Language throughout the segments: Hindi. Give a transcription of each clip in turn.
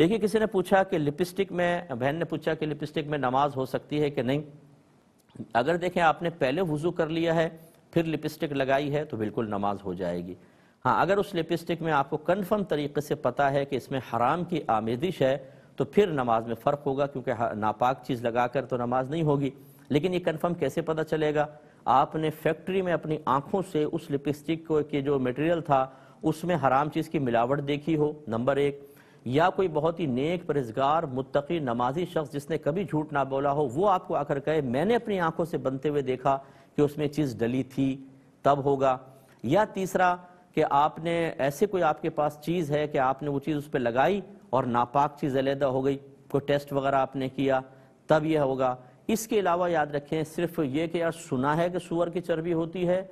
एक ही किसी ने पूछा कि लिपस्टिक में बहन ने पूछा कि लिपस्टिक में नमाज हो सकती है कि नहीं अगर देखें आपने पहले वज़ू कर लिया है फिर लिपस्टिक लगाई है तो बिल्कुल नमाज हो जाएगी हाँ अगर उस लिपस्टिक में आपको कन्फर्म तरीके से पता है कि इसमें हराम की आमेजिश है तो फिर नमाज में फ़र्क होगा क्योंकि नापाक चीज़ लगा कर तो नमाज नहीं होगी लेकिन ये कन्फर्म कैसे पता चलेगा आपने फैक्ट्री में अपनी आंखों से उस लिपस्टिक को के जो मटेरियल था उसमें हराम चीज़ की मिलावट देखी हो नंबर एक या कोई बहुत ही नेक परहेजगार मुतकी नमाजी शख्स जिसने कभी झूठ ना बोला हो वो आपको आकर कहे मैंने अपनी आंखों से बनते हुए देखा कि उसमें चीज़ डली थी तब होगा या तीसरा कि आपने ऐसे कोई आपके पास चीज़ है कि आपने वो चीज़ उस पर लगाई और नापाक चीज़ अलहदा हो गई कोई टेस्ट वगैरह आपने किया तब यह होगा इसके अलावा याद रखें सिर्फ ये कि यार सुना है कि सुअर की चर्बी होती है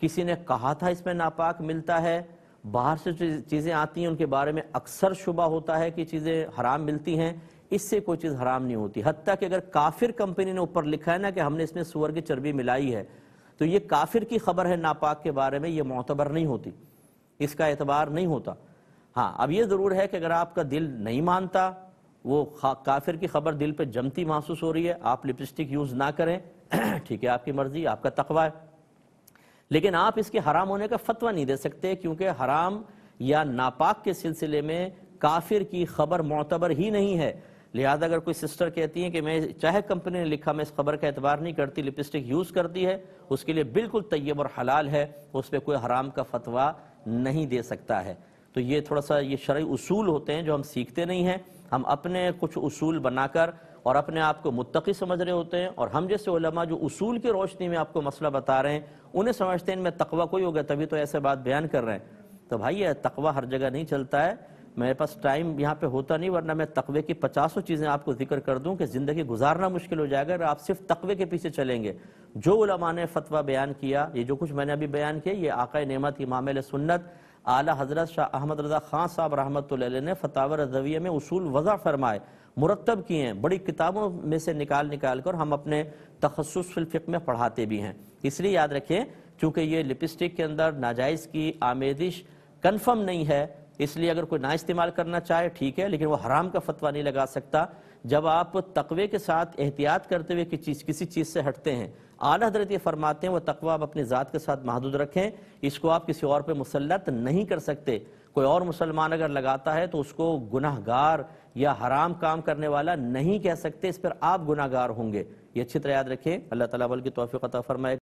किसी ने कहा था इसमें नापाक मिलता है बाहर से चीज़ें आती हैं उनके बारे में अक्सर शुबा होता है कि चीज़ें हराम मिलती हैं इससे कोई चीज़ हराम नहीं होती हती कि अगर काफिर कंपनी ने ऊपर लिखा है ना कि हमने इसमें सुअर की चर्बी मिलाई है तो ये काफिर की खबर है नापाक के बारे में ये मोतबर नहीं होती इसका एतबार नहीं होता हाँ अब ये ज़रूर है कि अगर आपका दिल नहीं मानता वो काफिर की खबर दिल पर जमती महसूस हो रही है आप लिपस्टिक यूज़ ना करें ठीक है आपकी मर्ज़ी आपका तकवा है लेकिन आप इसके हराम होने का फतवा नहीं दे सकते क्योंकि हराम या नापाक के सिलसिले में काफिर की खबर मोतबर ही नहीं है लिहाजा अगर कोई सिस्टर कहती है कि मैं चाहे कंपनी ने लिखा मैं इस खबर का एतबार नहीं करती लिपस्टिक यूज़ करती है उसके लिए बिल्कुल तयब और हलाल है उस पर कोई हराम का फतवा नहीं दे सकता है तो ये थोड़ा सा ये शर्य उसूल होते हैं जो हम सीखते नहीं हैं हम अपने कुछ उसूल बनाकर और अपने आप को मुतकी समझ रहे होते हैं और हम जैसे उलमा जो उसूल की रोशनी में आपको मसला बता रहे हैं उन्हें समझते हैं इनमें तकवा कोई होगा तभी तो ऐसे बात बयान कर रहे हैं तो भाई ये तकवा हर जगह नहीं चलता है मेरे पास टाइम यहाँ पे होता नहीं वरना मैं तकवे की पचासों चीज़ें आपको जिक्र कर दूँ कि ज़िंदगी गुजारना मुश्किल हो जाएगा अगर आप सिर्फ तकवे के पीछे चलेंगे जो उलमा ने फतवा बयान किया ये जो कुछ मैंने अभी बयान किया ये आका नमत इमाम सुन्नत आला हजरत शाह अहमद रजा खान साहब रहमत ने फतावर रजविये में उसूल वज़ा फरमाए मुरतब किए हैं बड़ी किताबों में से निकाल निकाल कर हम अपने तखसस में पढ़ाते भी हैं इसलिए याद रखें चूँकि ये लिपस्टिक के अंदर नाजायज़ की आमेदिश कन्फर्म नहीं है इसलिए अगर कोई ना इस्तेमाल करना चाहे ठीक है लेकिन वो हराम का फतवा नहीं लगा सकता जब आप तकवे के साथ एहतियात करते हुए कि चीज़ किसी चीज़ से हटते हैं आला हजरत ये फरमाते हैं वह तकवा आप अपनी ज़ात के साथ महदूद रखें इसको आप किसी और पर मुसलत नहीं कर सकते कोई और मुसलमान अगर लगाता है तो उसको गुनाहगार या हराम काम करने वाला नहीं कह सकते इस पर आप गुनाहगार होंगे ये अच्छी तरह याद रखें अल्लाह ताला बल की तोफ़ी फ़रमाए